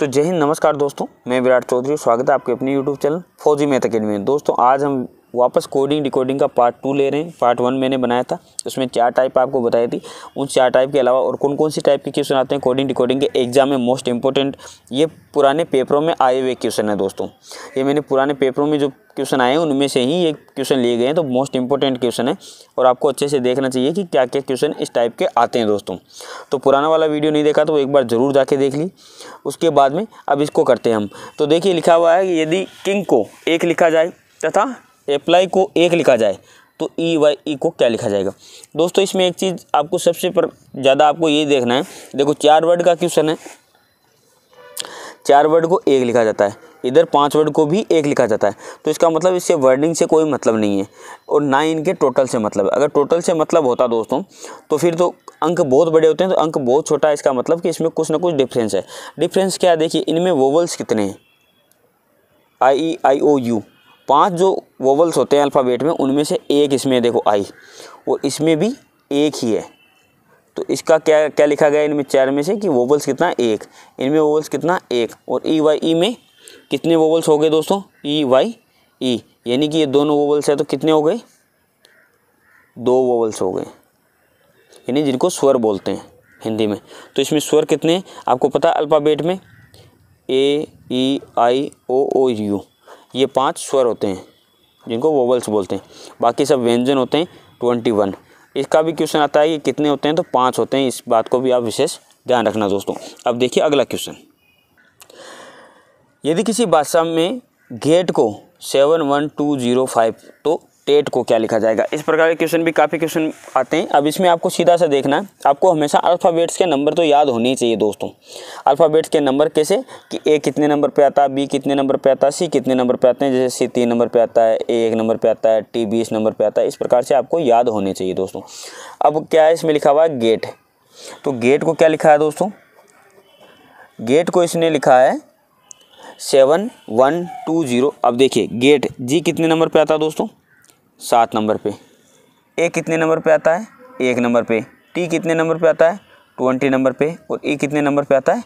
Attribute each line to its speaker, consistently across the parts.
Speaker 1: तो जय हिंद नमस्कार दोस्तों मैं विराट चौधरी स्वागत है आपके अपने YouTube channel Fauji math academy में दोस्तों आज हम वापस कोडिंग डिकोडिंग का पार्ट टू ले रहे हैं पार्ट वन मैंने बनाया था उसमें चार टाइप आपको बताई थी उन चार टाइप के अलावा और कौन कौन सी टाइप के क्वेश्चन आते हैं कोडिंग डिकोडिंग के एग्जाम में मोस्ट इंपॉर्टेंट ये पुराने पेपरों में आए हुए क्वेश्चन है दोस्तों ये मैंने पुराने पेपरों में जो क्वेश्चन आए हैं उनमें से ही ये क्वेश्चन लिए गए हैं तो मोस्ट इंपॉर्टेंट क्वेश्चन है और आपको अच्छे से देखना चाहिए कि क्या क्या क्वेश्चन इस टाइप के आते हैं दोस्तों तो पुराना वाला वीडियो नहीं देखा तो एक बार ज़रूर जाके देख ली उसके बाद में अब इसको करते हैं हम तो देखिए लिखा हुआ है यदि किंग को एक लिखा जाए तथा अप्लाई को एक लिखा जाए तो ई वाई ई को क्या लिखा जाएगा दोस्तों इसमें एक चीज़ आपको सबसे पर ज़्यादा आपको ये देखना है देखो चार वर्ड का क्वेश्चन है चार वर्ड को एक लिखा जाता है इधर पांच वर्ड को भी एक लिखा जाता है तो इसका मतलब इससे वर्डिंग से कोई मतलब नहीं है और ना इनके टोटल से मतलब है अगर टोटल से मतलब होता दोस्तों तो फिर तो अंक बहुत बड़े होते हैं तो अंक बहुत छोटा है इसका मतलब कि इसमें कुछ ना कुछ डिफरेंस है डिफरेंस क्या है देखिए इनमें वोवल्स कितने हैं आई ई आई ओ यू पांच जो वोवल्स होते हैं अल्फ़ाबेट में उनमें से एक इसमें देखो आई और इसमें भी एक ही है तो इसका क्या क्या लिखा गया इनमें चार में से कि वोवल्स कितना एक इनमें वोवल्स कितना एक और ई वाई ई में कितने वोवल्स हो गए दोस्तों ई वाई ई यानी कि ये दोनों वोवल्स है तो कितने हो गए दो वोवल्स हो गए यानी जिनको स्वर बोलते हैं हिंदी में तो इसमें स्वर कितने आपको पता अल्फ़ाबेट में ए ई आई ओ ओ यू ये पाँच स्वर होते हैं जिनको वोवल्स बोलते हैं बाकी सब व्यंजन होते हैं ट्वेंटी वन इसका भी क्वेश्चन आता है कि कितने होते हैं तो पाँच होते हैं इस बात को भी आप विशेष ध्यान रखना दोस्तों अब देखिए अगला क्वेश्चन यदि किसी भाषा में गेट को seven one two zero five तो टेट को क्या लिखा जाएगा इस प्रकार के क्वेश्चन भी काफ़ी क्वेश्चन आते हैं अब इसमें आपको सीधा सा देखना है आपको हमेशा अल्फ़ाबेट्स के नंबर तो याद होने ही चाहिए दोस्तों अल्फ़ाबेट्स के नंबर कैसे कि ए कितने नंबर पे आता है बी कितने नंबर पे आता है सी कितने नंबर पे आते हैं जैसे सी तीन नंबर पर आता है ए एक नंबर पर आता है टी बीस नंबर पर आता है इस प्रकार से आपको याद होने चाहिए दोस्तों अब क्या है इसमें लिखा हुआ है गेट तो गेट को क्या लिखा है दोस्तों गेट को इसने लिखा है सेवन वन टू ज़ीरो अब देखिए गेट जी कितने नंबर पे आता है दोस्तों सात नंबर पे ए कितने नंबर पे आता है एक नंबर पे टी कितने नंबर पे आता है ट्वेंटी नंबर पे और ए कितने नंबर पे आता है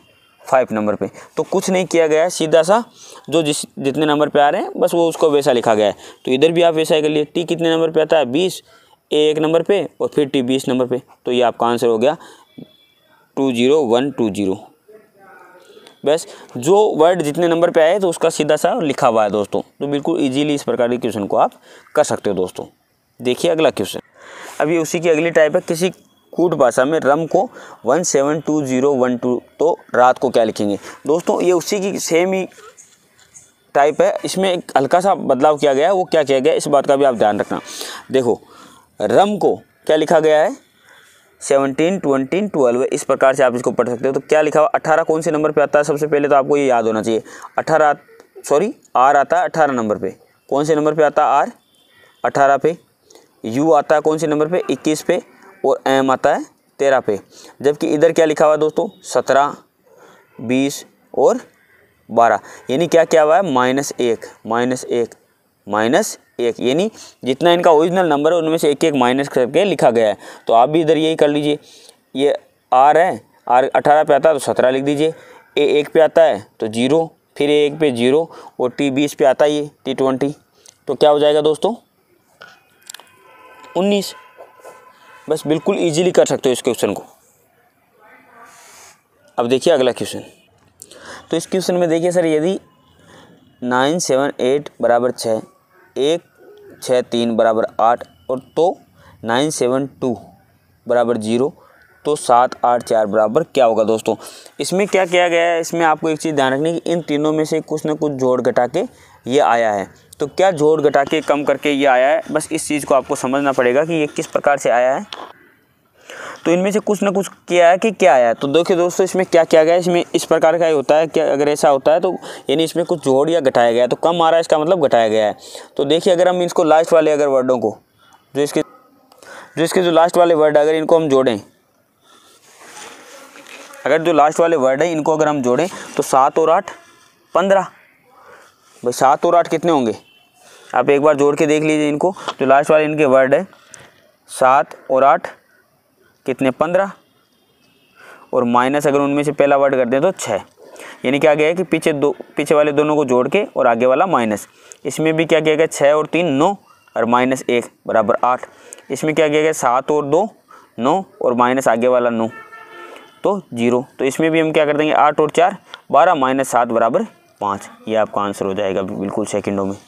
Speaker 1: फाइव नंबर पे तो कुछ नहीं किया गया है सीधा सा जो जिस जितने नंबर पे आ रहे हैं बस वो उसको वैसा लिखा गया है तो इधर भी आप वैसा ही लिए टी कितने नंबर पे आता है बीस ए एक नंबर पे और फिर टी बीस नंबर पे तो ये आपका आंसर हो गया two zero one two zero बस जो वर्ड जितने नंबर पे आए तो उसका सीधा सा लिखा हुआ है दोस्तों तो बिल्कुल ईजिली इस प्रकार के क्वेश्चन को आप कर सकते हो दोस्तों देखिए अगला क्वेश्चन अब ये उसी की अगली टाइप है किसी कूट भाषा में रम को one seven two zero one two तो रात को क्या लिखेंगे दोस्तों ये उसी की सेम ही टाइप है इसमें एक हल्का सा बदलाव किया गया है वो क्या किया गया इस बात का भी आप ध्यान रखना देखो रम को क्या लिखा गया है सेवनटीन ट्वेंटीन ट्वेल्व इस प्रकार से आप इसको पढ़ सकते हो तो क्या लिखा हुआ अठारह कौन से नंबर पे आता है सबसे पहले तो आपको ये याद होना चाहिए अठारह सॉरी आर आता है अठारह नंबर पे कौन से नंबर पे आता है आर अठारह पे यू आता है कौन से नंबर पे इक्कीस पे और एम आता है तेरह पे जबकि इधर क्या लिखा हुआ है दोस्तों सत्रह बीस और बारह यानी क्या क्या हुआ है माइनस एक माइनस एक माइनस एक यानी जितना इनका ओरिजिनल नंबर है उनमें से एक एक माइनस करके लिखा गया है तो आप भी इधर यही कर लीजिए ये आर है आर अठारह पे आता है तो सत्रह लिख दीजिए ए एक पे आता है तो जीरो फिर ए एक पे जीरो और टी बीस पे आता ये टी ट्वेंटी तो क्या हो जाएगा दोस्तों उन्नीस बस बिल्कुल ईजिली कर सकते हो इस क्वेश्चन को अब देखिए अगला क्वेश्चन तो इस क्वेश्चन में देखिए सर यदि नाइन सेवन एट बराबर छः एक छः तीन बराबर आठ और तो नाइन सेवन टू बराबर जीरो तो सात आठ चार बराबर क्या होगा दोस्तों इसमें क्या किया गया है इसमें आपको एक चीज़ ध्यान रखनी है कि इन तीनों में से कुछ ना कुछ जोड़ घटा के ये आया है तो क्या जोड़ घटा के कम करके ये आया है बस इस चीज़ को आपको समझना पड़ेगा कि ये किस प्रकार से आया है तो इनमें से कुछ ना कुछ किया है कि क्या आया तो देखिए दोस्तों इसमें क्या किया गया इसमें इस प्रकार का होता है कि अगर ऐसा होता है तो यानी इसमें कुछ जोड़ या घटाया गया है तो कम आ रहा है इसका मतलब घटाया गया है तो देखिए अगर हम इसको लास्ट वाले अगर वर्डों को जो इसके जो इसके जो लास्ट वाले वर्ड अगर इनको हम जोड़ें अगर जो लास्ट वाले वर्ड हैं इनको अगर हम जोड़ें तो सात और आठ पंद्रह भाई सात और आठ कितने होंगे आप एक बार जोड़ के देख लीजिए इनको जो लास्ट वाले इनके वर्ड है सात और आठ कितने पंद्रह और माइनस अगर उनमें से पहला वर्ड कर दें तो छः यानी क्या गया है कि पीछे दो पीछे वाले दोनों को जोड़ के और आगे वाला माइनस इसमें भी क्या किया गया छः और तीन नौ और माइनस एक बराबर आठ इसमें क्या किया गया सात और दो नौ और माइनस आगे वाला नौ तो जीरो तो इसमें भी हम क्या कर देंगे आठ और चार बारह माइनस सात बराबर पाँच ये आपका आंसर हो जाएगा बिल्कुल सेकेंडों में